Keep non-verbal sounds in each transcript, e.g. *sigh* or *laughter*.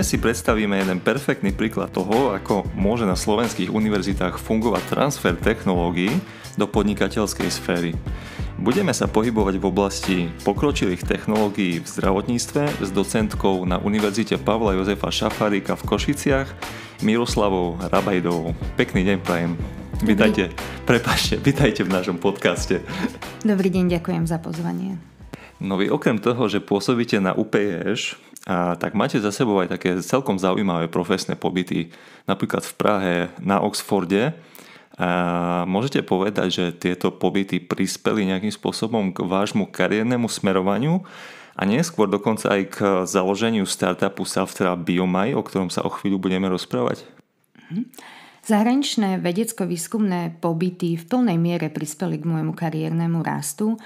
Dnes si predstavíme jeden perfektný príklad toho, ako môže na slovenských univerzitách fungovať transfer technológií do podnikateľskej sféry. Budeme sa pohybovať v oblasti pokročilých technológií v zdravotníctve s docentkou na Univerzite Pavla Jozefa Šafárika v Košiciach, Miroslavou Rabajdovou. Pekný deň prajem. Vítajte, prepašte, vítajte v našom podcaste. Dobrý deň, ďakujem za pozvanie. No vy okrem toho, že pôsobíte na UPEŠ, e a, tak máte za sebou aj také celkom zaujímavé profesné pobyty, napríklad v Prahe, na Oxforde. A, môžete povedať, že tieto pobyty prispeli nejakým spôsobom k vášmu kariérnemu smerovaniu a neskôr dokonca aj k založeniu startupu Saftra Biomai, o ktorom sa o chvíľu budeme rozprávať? Mm-hmm. Zahraničné vedecko-výskumné pobyty v plnej miere prispeli k môjmu kariérnemu rastu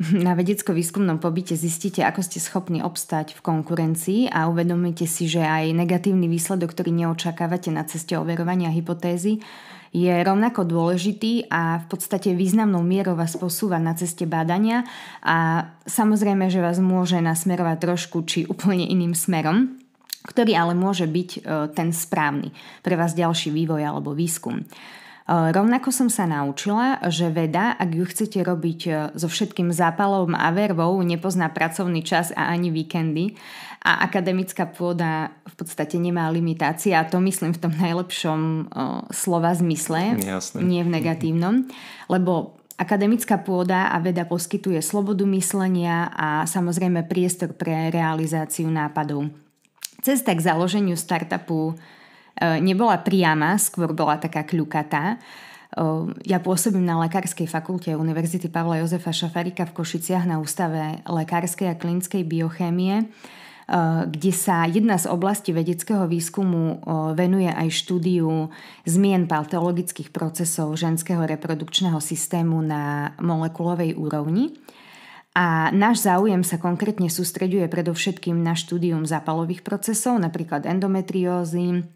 *laughs* Na vedecko-výskumnom pobyte zistíte, ako ste schopní obstať v konkurencii a uvedomíte si, že aj negatívny výsledok, ktorý neočakávate na ceste overovania hypotézy, je rovnako dôležitý a v podstate významnou mierou vás posúva na ceste bádania a samozrejme, že vás môže nasmerovať trošku či úplne iným smerom ktorý ale môže byť e, ten správny pre vás ďalší vývoj alebo výskum. Eh, rovnako som sa naučila, že veda, ak ju chcete robiť eh, so všetkým zápalom a vervou, nepozná pracovný čas a ani víkendy a akademická pôda v podstate nemá limitácie a to myslím v tom najlepšom eh, slova zmysle, Jasne. nie v negatívnom, lebo Akademická pôda a veda poskytuje slobodu myslenia a samozrejme priestor pre realizáciu nápadov. Cesta k založeniu startupu E, nebola priama, skôr bola taká kľukatá. E, ja pôsobím na Lekárskej fakulte Univerzity Pavla Jozefa Šafarika v Košiciach na Ústave lekárskej a klinickej biochémie, e, kde sa jedna z oblastí vedeckého výskumu venuje aj štúdiu zmien patologických procesov ženského reprodukčného systému na molekulovej úrovni. A náš záujem sa konkrétne sústreďuje predovšetkým na štúdium zápalových procesov, napríklad endometriózy,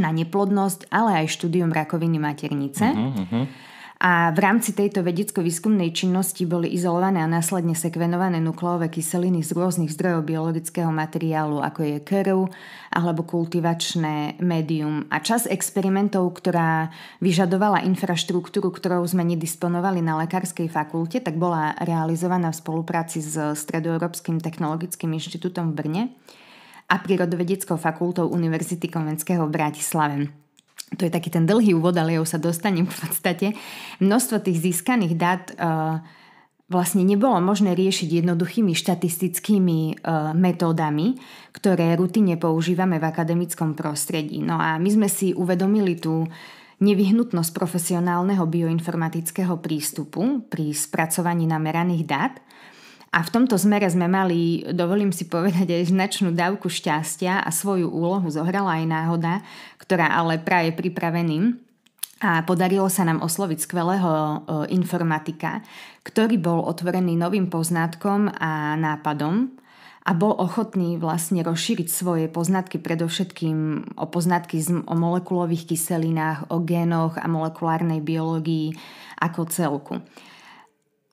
na neplodnosť, ale aj štúdium rakoviny maternice. Uh-huh, uh-huh. A v rámci tejto vedecko-výskumnej činnosti boli izolované a následne sekvenované nukleové kyseliny z rôznych zdrojov biologického materiálu, ako je krv alebo kultivačné médium. A čas experimentov, ktorá vyžadovala infraštruktúru, ktorou sme nedisponovali na lekárskej fakulte, tak bola realizovaná v spolupráci s Stredoeurópskym technologickým inštitútom v Brne a Prírodovedeckou fakultou Univerzity Komenského v Bratislave. To je taký ten dlhý úvod, ale už sa dostanem v podstate. Množstvo tých získaných dát eh, vlastne nebolo možné riešiť jednoduchými štatistickými e, metódami, ktoré rutine používame v akademickom prostredí. No a my sme si uvedomili tú nevyhnutnosť profesionálneho bioinformatického prístupu pri spracovaní nameraných dát – a v tomto zmere sme mali, dovolím si povedať, aj značnú dávku šťastia a svoju úlohu zohrala aj náhoda, ktorá ale praje pripraveným. A podarilo sa nám osloviť skvelého e, informatika, ktorý bol otvorený novým poznatkom a nápadom, a bol ochotný vlastne rozšíriť svoje poznatky predovšetkým o poznatky o molekulových kyselinách, o génoch a molekulárnej biológii ako celku.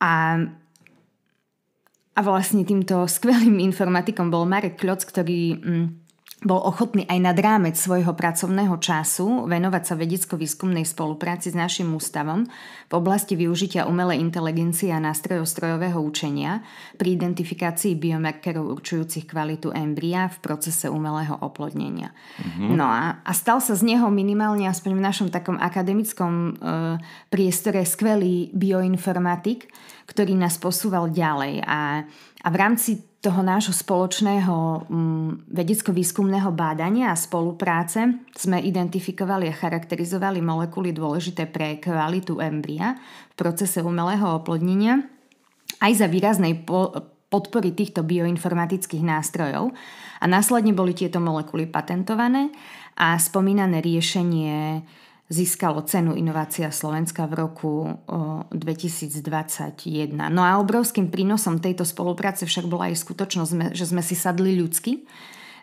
A a vlastne týmto skvelým informatikom bol Marek Kloc, ktorý... Mm, bol ochotný aj nad rámec svojho pracovného času venovať sa vedecko-výskumnej spolupráci s našim ústavom v oblasti využitia umelej inteligencie a nástrojov strojového učenia pri identifikácii biomarkerov určujúcich kvalitu embria v procese umelého oplodnenia. Mm-hmm. No a, a stal sa z neho minimálne aspoň v našom takom akademickom e, priestore skvelý bioinformatik, ktorý nás posúval ďalej a a v rámci toho nášho spoločného mm, vedecko-výskumného bádania a spolupráce sme identifikovali a charakterizovali molekuly dôležité pre kvalitu embria v procese umelého oplodnenia aj za výraznej po- podpory týchto bioinformatických nástrojov a následne boli tieto molekuly patentované a spomínané riešenie získalo cenu Inovácia Slovenska v roku 2021. No a obrovským prínosom tejto spolupráce však bola aj skutočnosť, že sme si sadli ľudsky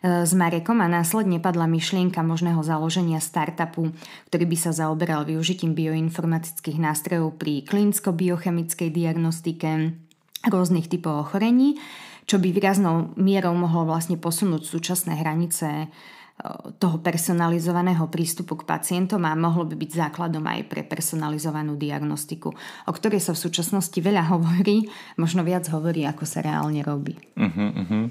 e, s Marekom a následne padla myšlienka možného založenia startupu, ktorý by sa zaoberal využitím bioinformatických nástrojov pri klinicko-biochemickej diagnostike rôznych typov ochorení, čo by výraznou mierou mohlo vlastne posunúť súčasné hranice toho personalizovaného prístupu k pacientom a mohlo by byť základom aj pre personalizovanú diagnostiku, o ktorej sa v súčasnosti veľa hovorí, možno viac hovorí, ako sa reálne robí. Uh-huh, uh-huh.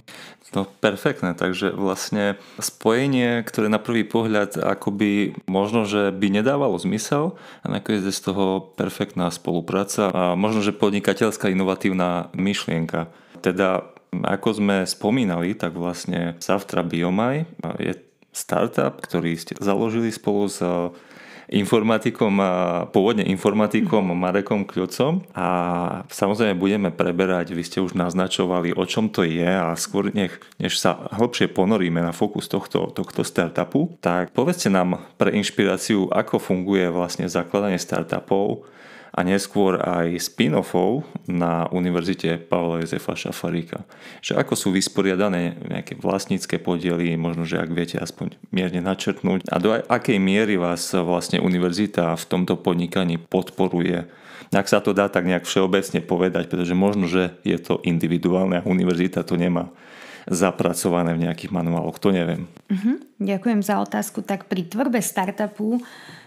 No perfektné, takže vlastne spojenie, ktoré na prvý pohľad akoby možno, že by nedávalo zmysel a nakoniec je z toho perfektná spolupráca a možno, že podnikateľská inovatívna myšlienka. Teda ako sme spomínali, tak vlastne Saftra Biomaj je startup, ktorý ste založili spolu s eh, informatikom, eh, pôvodne informatikom mhm. Marekom Kľucom a samozrejme budeme preberať, vy ste už naznačovali, o čom to je a skôr nech, než sa hĺbšie ponoríme na fokus tohto, tohto startupu, tak povedzte nám pre inšpiráciu, ako funguje vlastne zakladanie startupov, a neskôr aj spin-offov na Univerzite Pavla Jozefa Šafaríka. Že ako sú vysporiadané nejaké vlastnícke podiely, možno, že ak viete aspoň mierne načrtnúť a do akej miery vás vlastne univerzita v tomto podnikaní podporuje. Ak sa to dá tak nejak všeobecne povedať, pretože možno, že je to individuálne a univerzita to nemá zapracované v nejakých manuáloch, to neviem. Uh-huh. Ďakujem za otázku. Tak pri tvorbe startupu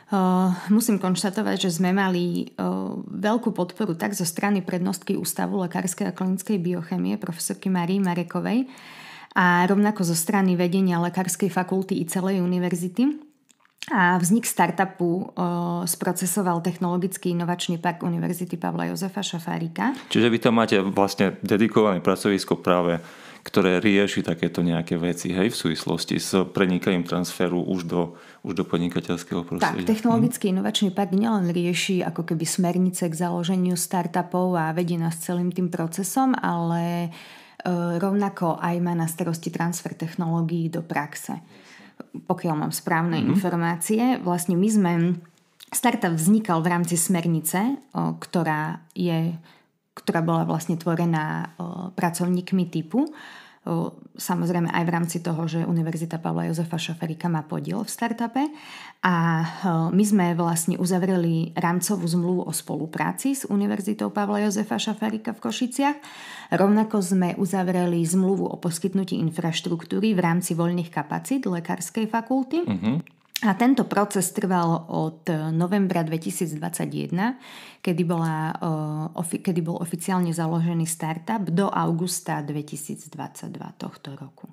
Eh, musím konštatovať, že sme mali eh, veľkú podporu tak zo strany prednostky Ústavu lekárskej a klinickej biochemie profesorky Marii Marekovej a rovnako zo strany vedenia lekárskej fakulty i celej univerzity. A vznik startupu o, eh, sprocesoval Technologický inovačný park Univerzity Pavla Jozefa Šafárika. Čiže vy tam máte vlastne dedikované pracovisko práve ktoré rieši takéto nejaké veci hej, v súvislosti s prenikaním transferu už do, už do podnikateľského prostredia. Tak, technologický mhm. inovačný park nielen rieši ako keby smernice k založeniu startupov a vedie nás celým tým procesom, ale e, rovnako aj má na starosti transfer technológií do praxe. Pokiaľ mám správne mm-hmm. informácie, vlastne my sme... Startup vznikal v rámci smernice, ktorá je ktorá bola vlastne tvorená pracovníkmi typu. Samozrejme aj v rámci toho, že Univerzita Pavla Jozefa Šoferika má podiel v startupe. A my sme vlastne uzavreli rámcovú zmluvu o spolupráci s Univerzitou Pavla Jozefa Šafarika v Košiciach. Rovnako sme uzavreli zmluvu o poskytnutí infraštruktúry v rámci voľných kapacít Lekárskej fakulty. Uh-huh. A tento proces trval od eh, novembra 2021, kedy, bola, eh, kedy bol oficiálne založený startup, do augusta 2022 tohto roku.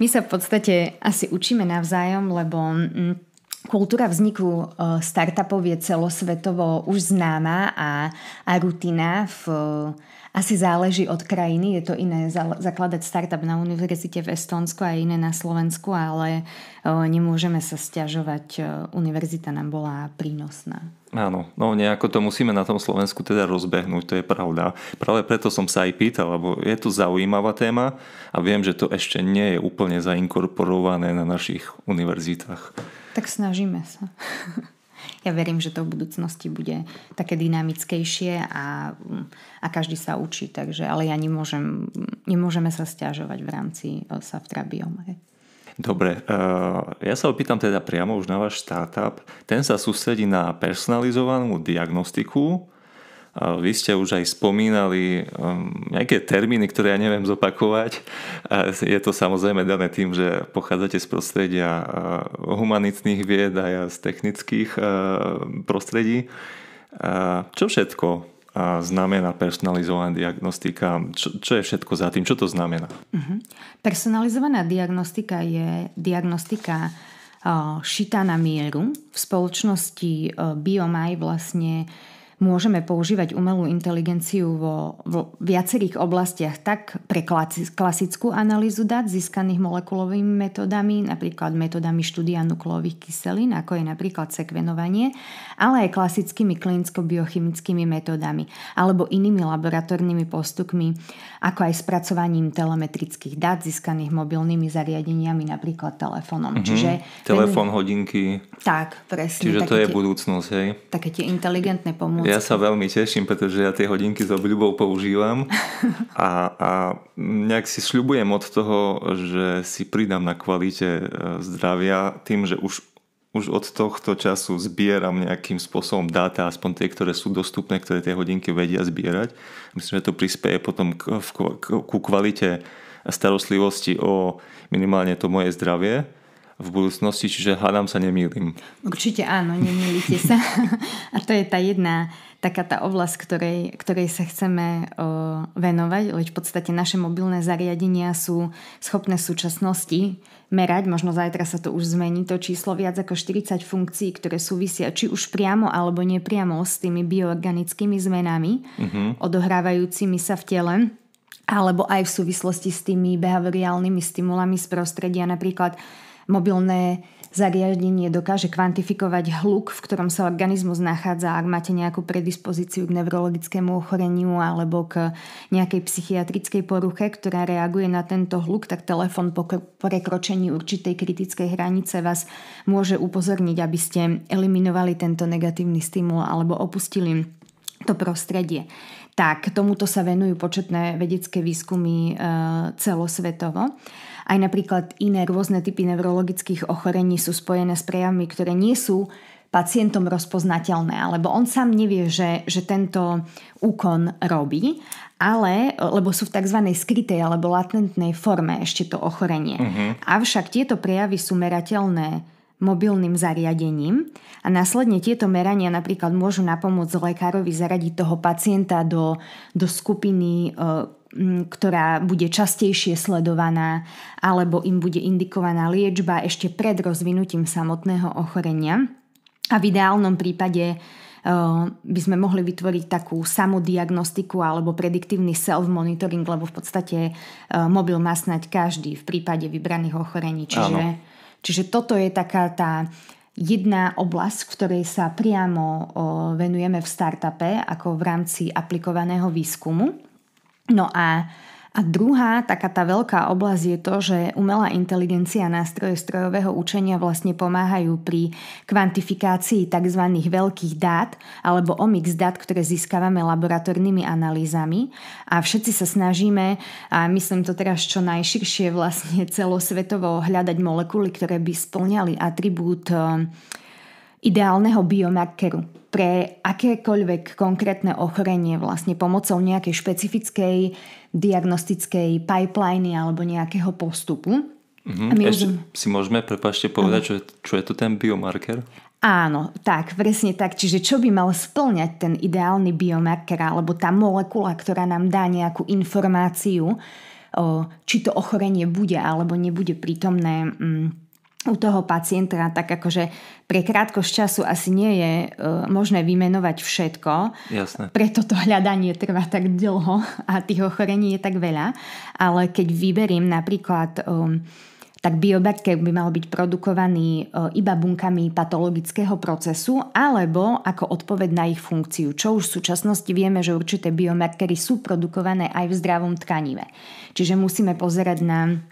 My sa v podstate asi učíme navzájom, lebo mm, Kultúra vzniku eh, startupov je celosvetovo už známa a, a rutina v asi záleží od krajiny, je to iné zakladať startup na univerzite v Estónsku a iné na Slovensku, ale e, nemôžeme sa stiažovať, e, univerzita nám bola prínosná. Áno, no nejako to musíme na tom Slovensku teda rozbehnúť, to je pravda. Práve preto som sa aj pýtal, lebo je to zaujímavá téma a viem, že to ešte nie je úplne zainkorporované na našich univerzitách. Tak snažíme sa. *laughs* ja verím, že to v budúcnosti bude také dynamickejšie a, mm, a každý sa učí, takže, ale ja nemôžem, nemôžeme sa stiažovať v rámci e, Saftra Biome. Dobre, e, ja sa opýtam teda priamo už na váš startup. Ten sa sústredí na personalizovanú diagnostiku, vy ste už aj spomínali um, nejaké termíny, ktoré ja neviem zopakovať. Je to samozrejme dané tým, že pochádzate z prostredia uh, humanitných vied a z technických uh, prostredí. Čo všetko uh, znamená personalizovaná diagnostika? Čo, čo je všetko za tým? Čo to znamená? Uh-huh. Personalizovaná diagnostika je diagnostika šitá na mieru. V spoločnosti BioMai vlastne môžeme používať umelú inteligenciu vo, vo viacerých oblastiach, tak pre klasickú analýzu dát získaných molekulovými metodami, napríklad metodami štúdia nukleových kyselín, ako je napríklad sekvenovanie, ale aj klasickými klinicko-biochemickými metodami alebo inými laboratórnymi postupmi ako aj spracovaním telemetrických dát získaných mobilnými zariadeniami, napríklad telefónom. Mm-hmm. Čiže Telefón, ten... hodinky. Tak, presne. Čiže to je tie, budúcnosť, hej? Také tie inteligentné pomôcky. Ja sa veľmi teším, pretože ja tie hodinky s obľubou používam *laughs* a, a nejak si sľubujem od toho, že si pridám na kvalite e, zdravia tým, že už už od tohto času zbieram nejakým spôsobom dáta, aspoň tie, ktoré sú dostupné, ktoré tie hodinky vedia zbierať. Myslím, že to prispieje potom k, k, ku kvalite starostlivosti o minimálne to moje zdravie v budúcnosti, čiže hádam sa nemýlim. Určite áno, nemýlite sa. *laughs* A to je tá jedna taká tá oblasť, ktorej, ktorej sa chceme o, venovať, veď v podstate naše mobilné zariadenia sú schopné v súčasnosti merať, možno zajtra sa to už zmení, to číslo viac ako 40 funkcií, ktoré súvisia či už priamo alebo nepriamo s tými bioorganickými zmenami, uh-huh. odohrávajúcimi sa v tele alebo aj v súvislosti s tými behaviorálnymi stimulami z prostredia, napríklad mobilné zariadenie dokáže kvantifikovať hluk, v ktorom sa organizmus nachádza, ak máte nejakú predispozíciu k neurologickému ochoreniu alebo k nejakej psychiatrickej poruche, ktorá reaguje na tento hluk, tak telefon po prekročení určitej kritickej hranice vás môže upozorniť, aby ste eliminovali tento negatívny stimul alebo opustili to prostredie. Tak, tomuto sa venujú početné vedecké výskumy e, celosvetovo. Aj napríklad iné rôzne typy neurologických ochorení sú spojené s prejavmi, ktoré nie sú pacientom rozpoznateľné, alebo on sám nevie, že, že tento úkon robí, ale, lebo sú v tzv. skrytej alebo latentnej forme ešte to ochorenie. Uh-huh. Avšak tieto prejavy sú merateľné mobilným zariadením a následne tieto merania napríklad môžu napomôcť lekárovi zaradiť toho pacienta do, do skupiny e, ktorá bude častejšie sledovaná alebo im bude indikovaná liečba ešte pred rozvinutím samotného ochorenia. A v ideálnom prípade e, by sme mohli vytvoriť takú samodiagnostiku alebo prediktívny self-monitoring, lebo v podstate e, mobil má snať každý v prípade vybraných ochorení. Čiže, čiže toto je taká tá jedna oblasť, v ktorej sa priamo venujeme v startupe ako v rámci aplikovaného výskumu. No a a druhá, taká tá veľká oblasť je to, že umelá inteligencia a nástroje strojového učenia vlastne pomáhajú pri kvantifikácii tzv. veľkých dát alebo omix dát, ktoré získavame laboratórnymi analýzami. A všetci sa snažíme, a myslím to teraz čo najširšie vlastne celosvetovo, hľadať molekuly, ktoré by splňali atribút ideálneho biomarkeru pre akékoľvek konkrétne ochorenie vlastne pomocou nejakej špecifickej diagnostickej pipeliny alebo nejakého postupu. Mhm. Ešte môžem... si môžeme, prepašte, povedať, čo, čo je to ten biomarker? Áno, tak, presne tak. Čiže čo by mal splňať ten ideálny biomarker alebo tá molekula, ktorá nám dá nejakú informáciu, či to ochorenie bude alebo nebude prítomné mm, u toho pacienta, tak akože pre krátkosť času asi nie je e, možné vymenovať všetko. Jasne. Preto to hľadanie trvá tak dlho a tých ochorení je tak veľa. Ale keď vyberím napríklad... Um, tak biobatke by mal byť produkovaný e, iba bunkami patologického procesu alebo ako odpoved na ich funkciu, čo už v súčasnosti vieme, že určité biomarkery sú produkované aj v zdravom tkanive. Čiže musíme pozerať na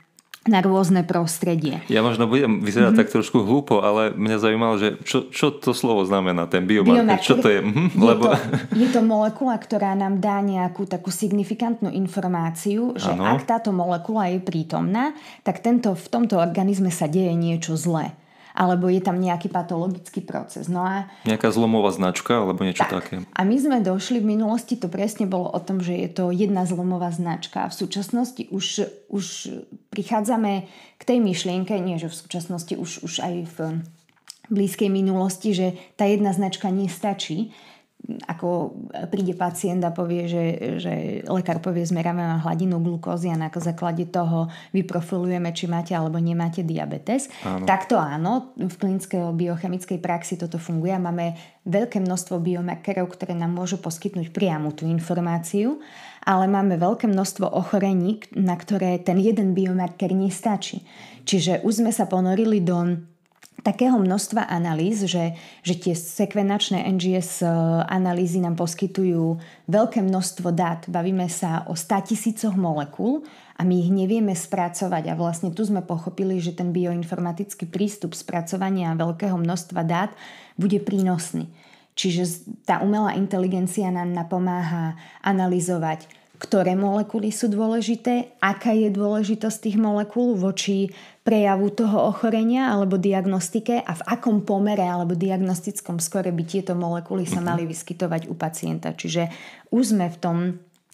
na rôzne prostredie. Ja možno budem vyzerať mm-hmm. tak trošku hlúpo, ale mňa zaujímalo, že čo, čo to slovo znamená, ten biomarker, biomarker. čo to je? Mm, je, lebo... to, je to molekula, ktorá nám dá nejakú takú signifikantnú informáciu, že ano. ak táto molekula je prítomná, tak tento, v tomto organizme sa deje niečo zlé alebo je tam nejaký patologický proces. No a, Nejaká zlomová značka alebo niečo tak. také. A my sme došli v minulosti, to presne bolo o tom, že je to jedna zlomová značka. V súčasnosti už, už prichádzame k tej myšlienke, nie že v súčasnosti, už, už aj v blízkej minulosti, že tá jedna značka nestačí ako príde pacient a povie, že, že lekár povie, zmeráme vám hladinu glukózy a na základe toho vyprofilujeme, či máte alebo nemáte diabetes. Áno. Takto áno, v klinickej biochemickej praxi toto funguje máme veľké množstvo biomarkerov, ktoré nám môžu poskytnúť priamu tú informáciu, ale máme veľké množstvo ochorení, na ktoré ten jeden biomarker nestačí. Čiže už sme sa ponorili do takého množstva analýz, že, že tie sekvenačné NGS eh, analýzy nám poskytujú veľké množstvo dát. Bavíme sa o 100 tisícoch molekúl a my ich nevieme spracovať. A vlastne tu sme pochopili, že ten bioinformatický prístup spracovania veľkého množstva dát bude prínosný. Čiže tá umelá inteligencia nám napomáha analyzovať ktoré molekuly sú dôležité, aká je dôležitosť tých molekúl voči prejavu toho ochorenia alebo diagnostike a v akom pomere alebo diagnostickom skore by tieto molekuly sa mhm. mali vyskytovať u pacienta. Čiže už sme v tom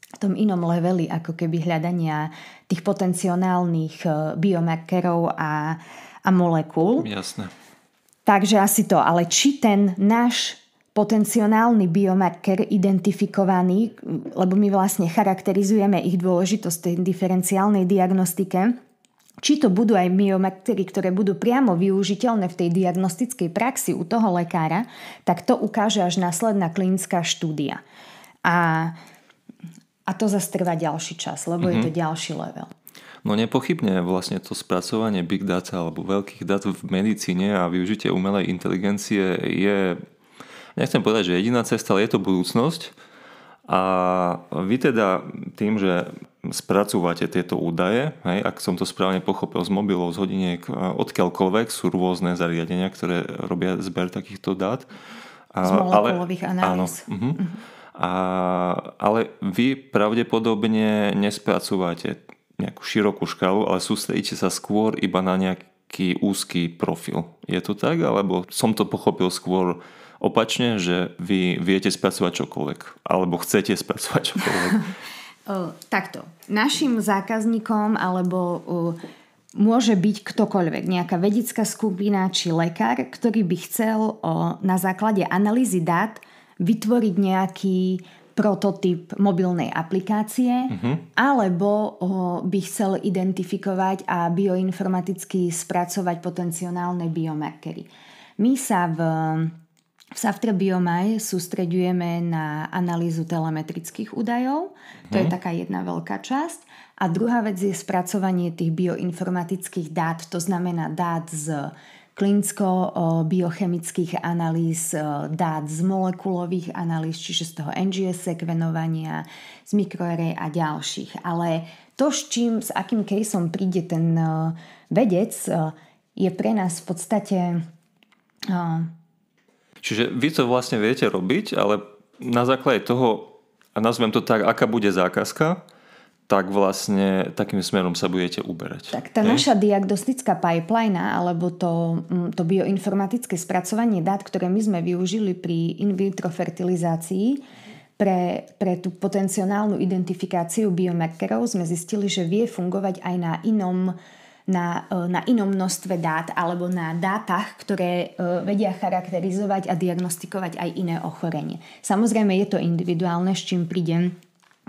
v tom inom leveli ako keby hľadania tých potenciálnych e, biomarkerov a, a molekúl. Jasné. Takže asi to, ale či ten náš potenciálny biomarker identifikovaný, lebo my vlastne charakterizujeme ich dôležitosť v diferenciálnej diagnostike, či to budú aj myobaktérie, ktoré budú priamo využiteľné v tej diagnostickej praxi u toho lekára, tak to ukáže až následná klinická štúdia. A, a to zase trvá ďalší čas, lebo mm-hmm. je to mhm. ďalší level. No nepochybne vlastne to spracovanie big data alebo veľkých dát v medicíne a využitie umelej inteligencie je, nechcem povedať, že jediná cesta, ale je to budúcnosť a vy teda tým, že spracúvate tieto údaje, hej, ak som to správne pochopil z mobilov, z hodiniek, odkiaľkoľvek sú rôzne zariadenia, ktoré robia zber takýchto dát. A, z molekulových analýz. Áno, uh-huh. A, ale vy pravdepodobne nespracúvate nejakú širokú škálu, ale sústredíte sa skôr iba na nejaký úzky profil. Je to tak, alebo som to pochopil skôr opačne, že vy viete spracovať čokoľvek, alebo chcete spracovať čokoľvek? *laughs* Takto. Našim zákazníkom alebo môže byť ktokoľvek, nejaká vedecká skupina či lekár, ktorý by chcel na základe analýzy dát vytvoriť nejaký prototyp mobilnej aplikácie uh-huh. alebo by chcel identifikovať a bioinformaticky spracovať potenciálne biomarkery. My sa v v Saftre Biomaj sústreďujeme na analýzu telemetrických údajov, to je mhm. taká jedna veľká časť. A druhá vec je spracovanie tých bioinformatických dát, to znamená dát z klinicko-biochemických analýz, e, dát z molekulových analýz, čiže z toho NGS sekvenovania, z mikroarray a ďalších. Ale to, s čím, s akým caseom príde ten e, vedec, e, je pre nás v podstate Čiže vy to vlastne viete robiť, ale na základe toho, a nazvem to tak, aká bude zákazka, tak vlastne takým smerom sa budete uberať. Tak tá je? naša diagnostická pipeline alebo to, mm, to bioinformatické spracovanie dát, ktoré my sme využili pri in vitro fertilizácii, pre, pre tú potenciálnu identifikáciu biomarkerov sme zistili, že vie fungovať aj na inom uh, na, e, na inom množstve dát alebo na dátach, ktoré e, vedia charakterizovať a diagnostikovať aj iné ochorenie. Samozrejme je to individuálne, s čím príde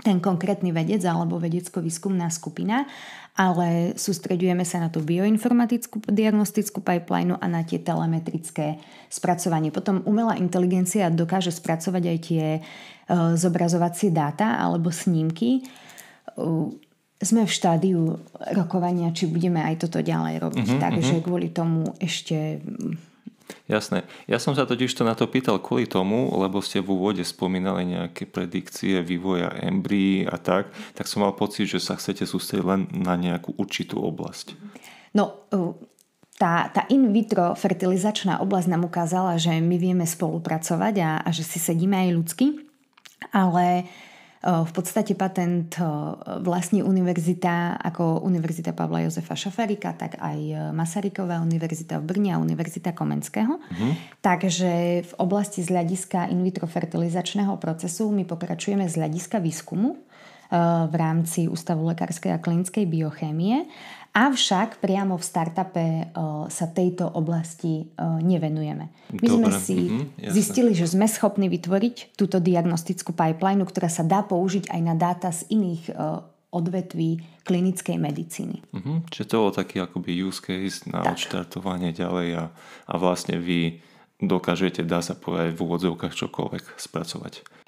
ten konkrétny vedec alebo vedecko-výskumná skupina, ale sústredujeme sa na tú bioinformatickú diagnostickú pipeline a na tie telemetrické spracovanie. Potom umelá inteligencia dokáže spracovať aj tie e, zobrazovacie dáta alebo snímky sme v štádiu rokovania, či budeme aj toto ďalej robiť. Uh-huh, Takže uh-huh. kvôli tomu ešte... Jasné. Ja som sa totiž to na to pýtal kvôli tomu, lebo ste v úvode spomínali nejaké predikcie vývoja embryí a tak, tak som mal pocit, že sa chcete sústrediť len na nejakú určitú oblasť. No, tá, tá in vitro fertilizačná oblasť nám ukázala, že my vieme spolupracovať a, a že si sedíme aj ľudsky, ale uh, Eh, v podstate patent eh, vlastní univerzita ako Univerzita Pavla Jozefa Šafarika, tak aj eh, Masaryková univerzita v Brne a Univerzita Komenského. Mm-hmm. Takže v oblasti z hľadiska in vitro fertilizačného procesu my pokračujeme z hľadiska výskumu v rámci Ústavu lekárskej a klinickej biochémie Avšak priamo v startupe eh, sa tejto oblasti eh, nevenujeme. My Dobre. sme si mm-hmm, zistili, že sme schopní vytvoriť túto diagnostickú pipeline, ktorá sa dá použiť aj na dáta z iných eh, odvetví klinickej medicíny. Mm-hmm. čiže to bol taký akoby use case na tak. odštartovanie ďalej a, a vlastne vy dokážete, dá sa povedať, v úvodzovkách čokoľvek spracovať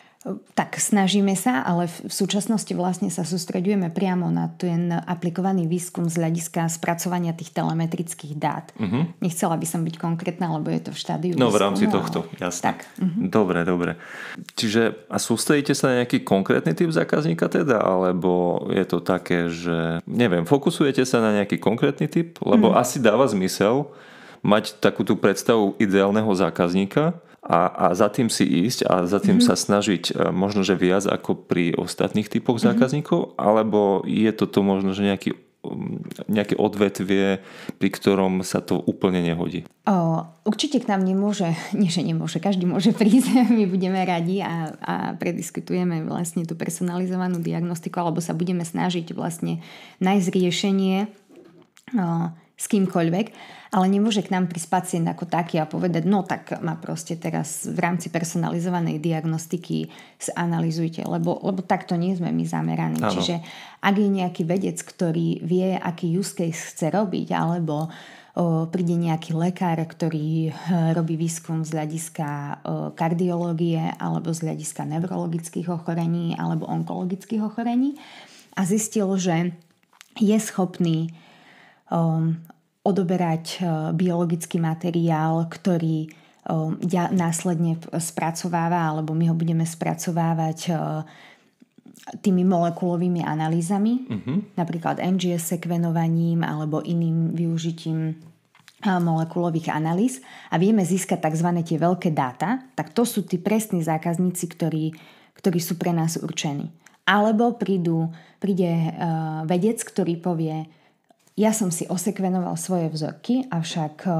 tak snažíme sa, ale v súčasnosti vlastne sa sústredujeme priamo na ten aplikovaný výskum z hľadiska spracovania tých telemetrických dát. Uh-huh. Nechcela by som byť konkrétna, lebo je to v štádiu No v rámci ale... tohto, jasne. Tak. Uh-huh. Dobre, dobre. Čiže a sústredíte sa na nejaký konkrétny typ zákazníka teda, alebo je to také, že neviem, fokusujete sa na nejaký konkrétny typ, lebo uh-huh. asi dáva zmysel mať takú tú predstavu ideálneho zákazníka, a, a za tým si ísť a za tým mm-hmm. sa snažiť e, možno, že viac ako pri ostatných typoch mhm. zákazníkov, mm-hmm. alebo je toto možno, že nejaký, um, nejaké odvetvie, pri ktorom sa to úplne nehodí? O, určite k nám nemôže, *laughs* nie že nemôže, každý môže prísť, *laughs* my budeme radi a, a prediskutujeme vlastne tú personalizovanú diagnostiku, alebo sa budeme snažiť vlastne nájsť riešenie o, s kýmkoľvek, ale nemôže k nám prísť pacient ako taký a povedať, no tak ma proste teraz v rámci personalizovanej diagnostiky zanalizujte, lebo, lebo takto nie sme my zameraní. Ano. Čiže ak je nejaký vedec, ktorý vie, aký use case chce robiť, alebo o, príde nejaký lekár, ktorý e, robí výskum z hľadiska o, kardiológie alebo z hľadiska neurologických ochorení alebo onkologických ochorení a zistil, že je schopný Um, odoberať uh, biologický materiál, ktorý um, následne spracováva, alebo my ho budeme spracovávať uh, tými molekulovými analýzami, uh-huh. napríklad NGS sekvenovaním alebo iným využitím uh, molekulových analýz a vieme získať tzv. tie veľké dáta, tak to sú tí presní zákazníci, ktorí, ktorí sú pre nás určení. Alebo prídu, príde vedec, ktorý povie, ja som si osekvenoval svoje vzorky, avšak e,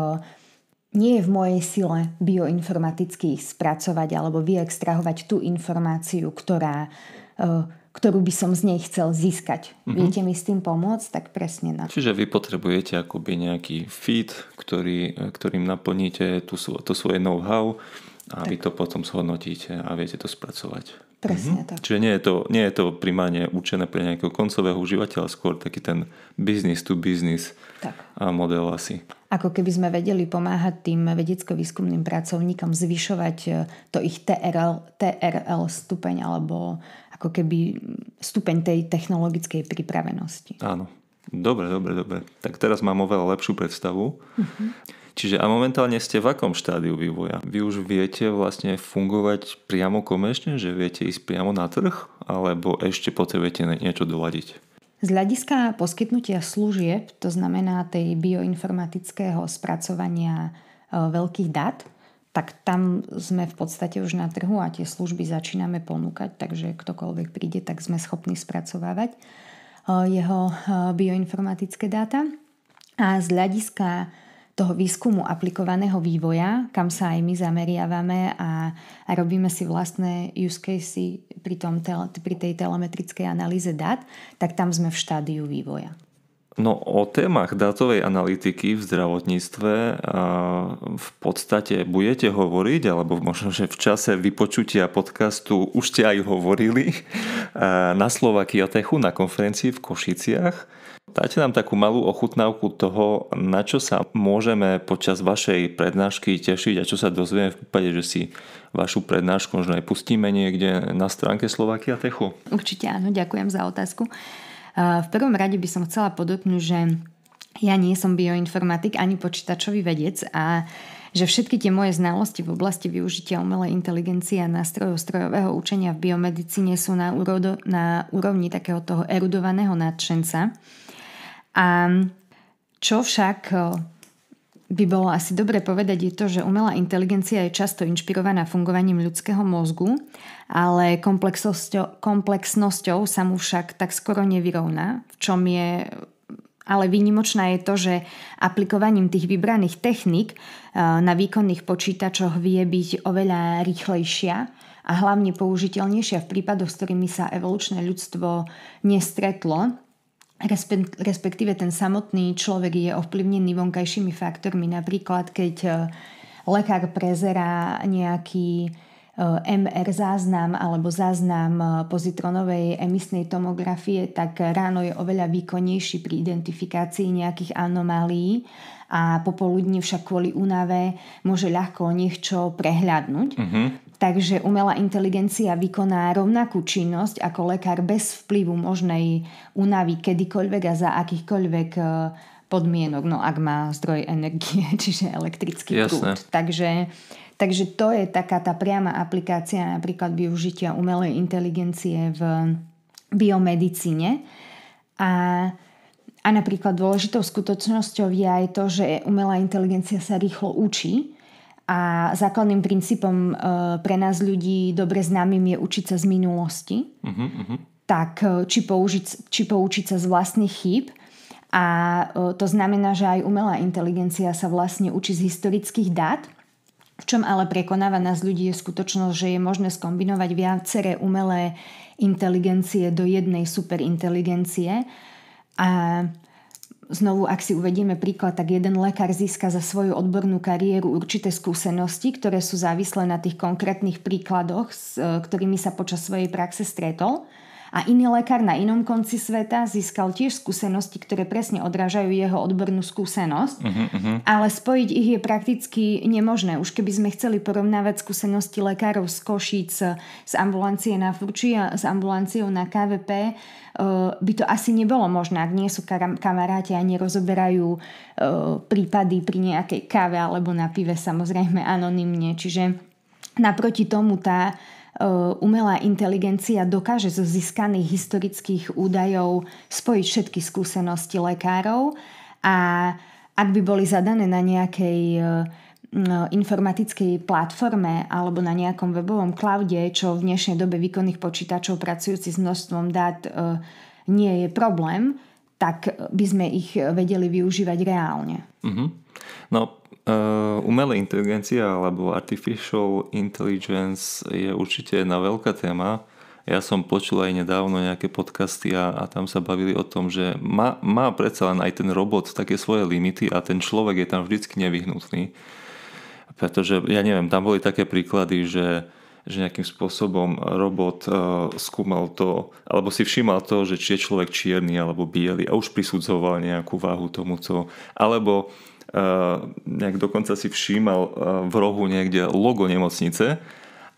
nie je v mojej sile bioinformaticky ich spracovať alebo vyextrahovať tú informáciu, ktorá, e, ktorú by som z nej chcel získať. Mm-hmm. Viete mi s tým pomôcť? Tak presne na. Čiže vy potrebujete akoby nejaký feed, ktorý, e, ktorým naplníte tú, to svoje know-how a tak. vy to potom zhodnotíte a viete to spracovať. Presne mm-hmm. tak. Čiže nie je, to, nie je to primárne určené pre nejakého koncového užívateľa, skôr taký ten business to business tak. model asi. Ako keby sme vedeli pomáhať tým vedecko-výskumným pracovníkom zvyšovať e, to ich TRL, TRL stupeň alebo ako keby stupeň tej technologickej pripravenosti. Áno. Dobre, dobre, dobre. Tak teraz mám oveľa lepšiu predstavu. Mm-hmm. Čiže a momentálne ste v akom štádiu vývoja? Vy už viete vlastne fungovať priamo komerčne, že viete ísť priamo na trh, alebo ešte potrebujete niečo doladiť? Z hľadiska poskytnutia služieb, to znamená tej bioinformatického spracovania e, veľkých dát, tak tam sme v podstate už na trhu a tie služby začíname ponúkať, takže ktokoľvek príde, tak sme schopní spracovávať e, jeho e, bioinformatické dáta. A z hľadiska toho výskumu aplikovaného vývoja, kam sa aj my zameriavame a, a robíme si vlastné use casey pri, tom, tele, pri tej telemetrickej analýze dát, tak tam sme v štádiu vývoja. No o témach dátovej analytiky v zdravotníctve v podstate budete hovoriť, alebo možno, že v čase vypočutia podcastu už ste aj hovorili na Slovakia Techu na konferencii v Košiciach. Dajte nám takú malú ochutnávku toho, na čo sa môžeme počas vašej prednášky tešiť a čo sa dozvieme v prípade, že si vašu prednášku možno aj pustíme niekde na stránke Slovakia Techu. Určite áno, ďakujem za otázku. V prvom rade by som chcela podotknúť, že ja nie som bioinformatik ani počítačový vedec a že všetky tie moje znalosti v oblasti využitia umelej inteligencie a nástrojov strojového učenia v biomedicíne sú na, úrodo, na úrovni takého toho erudovaného nadšenca. A čo však eh, by bolo asi dobre povedať je to, že umelá inteligencia je často inšpirovaná fungovaním ľudského mozgu, ale komplexnosťou sa mu však tak skoro nevyrovná, v čom je ale výnimočná je to, že aplikovaním tých vybraných techník eh, na výkonných počítačoch vie byť oveľa rýchlejšia a hlavne použiteľnejšia v prípadoch, s ktorými sa evolučné ľudstvo nestretlo respektíve ten samotný človek je ovplyvnený vonkajšími faktormi. Napríklad, keď e, lekár prezerá nejaký e, MR záznam alebo záznam e, pozitronovej emisnej tomografie, tak ráno je oveľa výkonnejší pri identifikácii nejakých anomálií a popoludní však kvôli únave môže ľahko niečo prehľadnúť. Uh-huh takže umelá inteligencia vykoná rovnakú činnosť ako lekár bez vplyvu možnej únavy kedykoľvek a za akýchkoľvek e, podmienok, no ak má zdroj energie, *laughs* čiže elektrický Jasne. prúd. Takže, takže to je taká tá priama aplikácia napríklad využitia umelej inteligencie v biomedicíne. A, a napríklad dôležitou skutočnosťou je aj to, že umelá inteligencia sa rýchlo učí, a základným princípom e, pre nás ľudí dobre známym je učiť sa z minulosti. Uh-huh, uh-huh. Tak e, či, použiť, či poučiť sa z vlastných chýb. A e, to znamená, že aj umelá inteligencia sa vlastne učí z historických dát. V čom ale prekonáva nás ľudí je skutočnosť, že je možné skombinovať viaceré umelé inteligencie do jednej superinteligencie. A Znovu, ak si uvedieme príklad, tak jeden lekár získa za svoju odbornú kariéru určité skúsenosti, ktoré sú závislé na tých konkrétnych príkladoch, s e, ktorými sa počas svojej praxe stretol a iný lekár na inom konci sveta získal tiež skúsenosti, ktoré presne odrážajú jeho odbornú skúsenosť, uh-huh, uh-huh. ale spojiť ich je prakticky nemožné. Už keby sme chceli porovnávať skúsenosti lekárov z Košíc, z ambulancie na Furči a s ambulanciou na KVP, eh, by to asi nebolo možné, ak nie sú kamaráti a nerozoberajú eh, prípady pri nejakej káve alebo na pive samozrejme anonymne. Čiže naproti tomu tá Eh, umelá inteligencia dokáže zo získaných historických údajov spojiť všetky skúsenosti lekárov a ak by boli zadané na nejakej eh, no, informatickej platforme alebo na nejakom webovom cloude, čo v dnešnej dobe výkonných počítačov pracujúci s množstvom dát eh, nie je problém, tak by sme ich vedeli využívať reálne. Mm-hmm. No, Uh, eh, umelá inteligencia alebo artificial intelligence je určite jedna veľká téma. Ja som počul aj nedávno nejaké podcasty a, a tam sa bavili o tom, že má, má predsa len aj ten robot také svoje limity a ten človek je tam vždycky nevyhnutný. Pretože, ja neviem, tam boli také príklady, že že nejakým spôsobom robot uh, skúmal to, alebo si všímal to, že či je človek čierny alebo biely a už prisudzoval nejakú váhu tomu, co... Alebo Eh, nejak dokonca si všímal eh, v rohu niekde logo nemocnice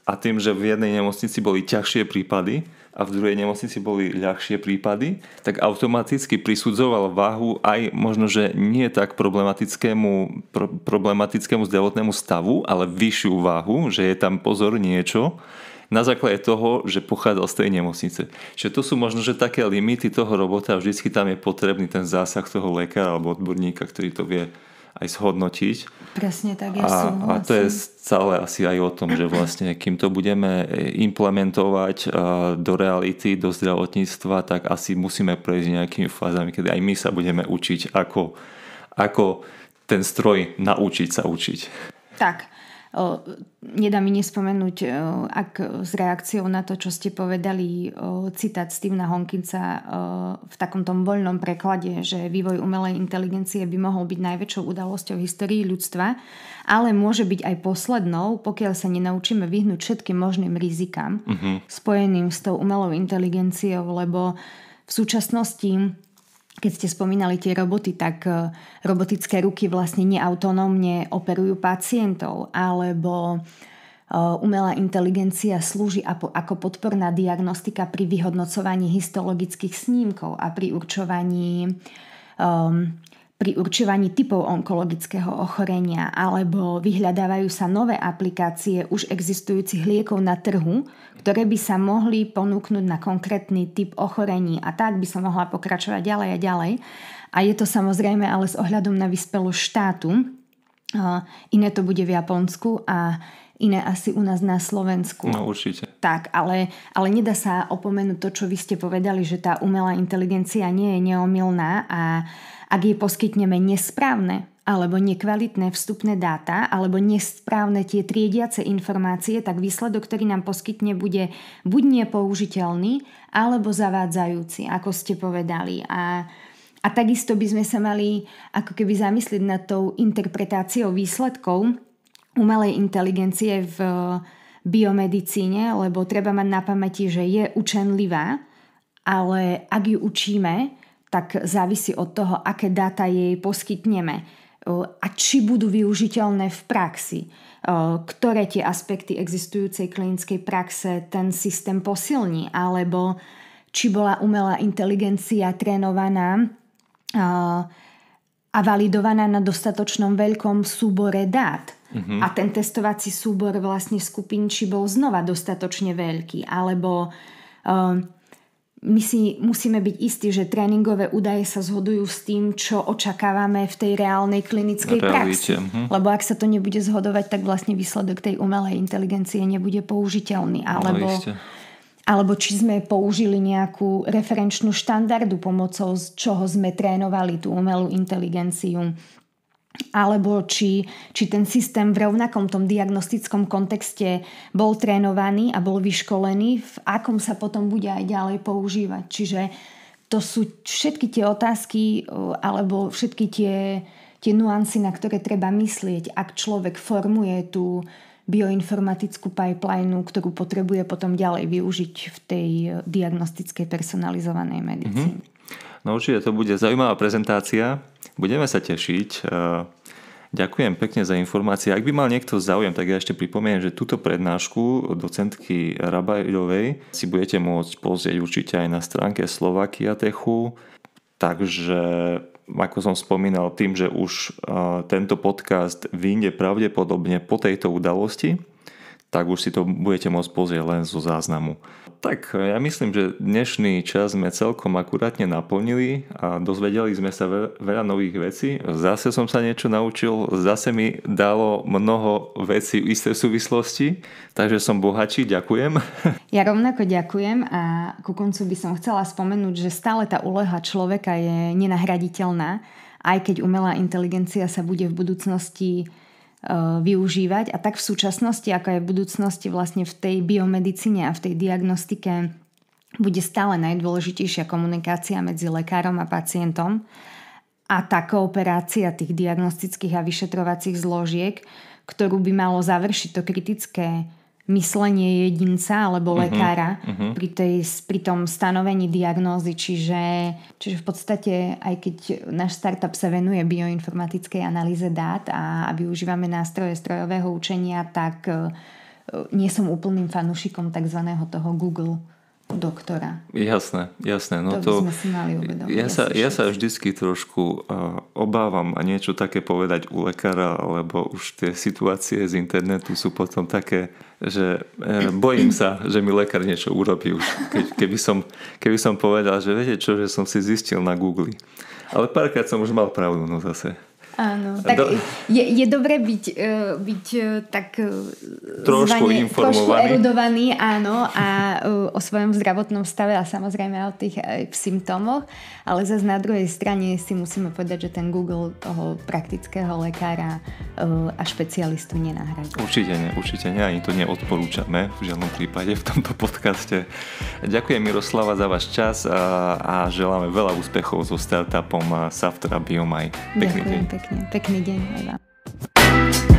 a tým, že v jednej nemocnici boli ťažšie prípady a v druhej nemocnici boli ľahšie prípady, tak automaticky prisudzoval váhu aj možno, že nie tak problematickému, pro, problematickému zdravotnému stavu, ale vyššiu váhu, že je tam pozor niečo, na základe toho, že pochádzal z tej nemocnice. Čiže to sú možno, že také limity toho robota a vždycky tam je potrebný ten zásah toho lekára alebo odborníka, ktorý to vie aj zhodnotiť. Presne tak, ja a, A to je celé asi aj o tom, že vlastne kým to budeme e, implementovať e, do reality, do zdravotníctva, tak asi musíme prejsť nejakými fázami, kedy aj my sa budeme učiť, ako, ako ten stroj naučiť sa učiť. Tak. Nedá mi nespomenúť, ak s reakciou na to, čo ste povedali, citát Stevena Honkinca v takomto voľnom preklade, že vývoj umelej inteligencie by mohol byť najväčšou udalosťou v histórii ľudstva, ale môže byť aj poslednou, pokiaľ sa nenaučíme vyhnúť všetkým možným rizikám uh-huh. spojeným s tou umelou inteligenciou, lebo v súčasnosti keď ste spomínali tie roboty, tak e, robotické ruky vlastne neautonómne operujú pacientov, alebo e, umelá inteligencia slúži ako podporná diagnostika pri vyhodnocovaní histologických snímkov a pri určovaní um, pri určovaní typov onkologického ochorenia alebo vyhľadávajú sa nové aplikácie už existujúcich liekov na trhu, ktoré by sa mohli ponúknuť na konkrétny typ ochorení a tak by sa mohla pokračovať ďalej a ďalej. A je to samozrejme ale s ohľadom na vyspelosť štátu. Iné to bude v Japonsku a iné asi u nás na Slovensku. No určite. Tak, ale, ale nedá sa opomenúť to, čo vy ste povedali, že tá umelá inteligencia nie je neomilná a, ak jej poskytneme nesprávne alebo nekvalitné vstupné dáta alebo nesprávne tie triediace informácie, tak výsledok, ktorý nám poskytne, bude buď nepoužiteľný alebo zavádzajúci, ako ste povedali. A a takisto by sme sa mali ako keby zamyslieť nad tou interpretáciou výsledkov umelej inteligencie v biomedicíne, lebo treba mať na pamäti, že je učenlivá, ale ak ju učíme, tak závisí od toho, aké dáta jej poskytneme e, a či budú využiteľné v praxi, e, ktoré tie aspekty existujúcej klinickej praxe ten systém posilní, alebo či bola umelá inteligencia trénovaná e, a validovaná na dostatočnom veľkom súbore dát. Mm-hmm. A ten testovací súbor vlastne skupín či bol znova dostatočne veľký, alebo uh, my si musíme byť istí, že tréningové údaje sa zhodujú s tým, čo očakávame v tej reálnej klinickej Realite. praxi. Mhm. Lebo ak sa to nebude zhodovať, tak vlastne výsledok tej umelej inteligencie nebude použiteľný. No, alebo, no, alebo či sme použili nejakú referenčnú štandardu, pomocou z čoho sme trénovali tú umelú inteligenciu alebo či, či ten systém v rovnakom tom diagnostickom kontexte bol trénovaný a bol vyškolený, v akom sa potom bude aj ďalej používať. Čiže to sú všetky tie otázky e, alebo všetky tie, tie nuancy, na ktoré treba myslieť, ak človek formuje tú bioinformatickú pipeline, ktorú potrebuje potom ďalej využiť v tej e, diagnostickej personalizovanej medicíne. Mm-hmm. No určite to bude zaujímavá prezentácia. Budeme sa tešiť. E, ďakujem pekne za informácie. Ak by mal niekto záujem, tak ja ešte pripomeniem, že túto prednášku docentky Rabajovej si budete môcť pozrieť určite aj na stránke Slovakia Techu. Takže ako som spomínal, tým, že už e, tento podcast vyjde pravdepodobne po tejto udalosti, tak už si to budete môcť pozrieť len zo záznamu. Tak eh, ja myslím, že dnešný čas sme celkom akurátne naplnili a dozvedeli sme sa veľa nových vecí. Zase som sa niečo naučil, zase mi dalo mnoho vecí v istej súvislosti, takže som bohačí, ďakujem. *laughs* Ja rovnako ďakujem a ku koncu by som chcela spomenúť, že stále tá úloha človeka je nenahraditeľná, aj keď umelá inteligencia sa bude v budúcnosti Eh, využívať. A tak v súčasnosti, ako aj v budúcnosti vlastne v tej biomedicíne a v tej diagnostike bude stále najdôležitejšia komunikácia medzi lekárom a pacientom a tá kooperácia tých diagnostických a vyšetrovacích zložiek, ktorú by malo završiť to kritické myslenie jedinca alebo uh-huh, lekára uh-huh. Pri, tej, pri tom stanovení diagnózy. Čiže, čiže v podstate, aj keď náš startup sa venuje bioinformatickej analýze dát a, a využívame nástroje strojového učenia, tak uh, nie som úplným fanúšikom tzv. toho Google doktora. Jasné, jasné. No to, to sme si mali uvedomiť. Ja sa, ja sa vždycky trošku uh, obávam a niečo také povedať u lekára, lebo už tie situácie z internetu sú potom také že e, bojím sa, že mi lekár niečo urobí už. Keď, keby, som, keby som povedal, že viete čo, že som si zistil na Google. Ale párkrát som už mal pravdu, no zase. Áno, tak Do... je, je dobré byť, e, byť e, tak e, trošku zvane, informovaný. Trošku erudovaný, áno, a o svojom zdravotnom stave a samozrejme o tých symptómoch, ale zase na druhej strane si musíme povedať, že ten Google toho praktického lekára a špecialistu nenahradí. Určite nie, určite nie, ani to neodporúčame v žiadnom prípade v tomto podcaste. Ďakujem Miroslava za váš čas a, a želáme veľa úspechov so startupom Saftra Biomaj. Pekný Ďakujem, deň. Pekne pekne. Pekný deň aj vám.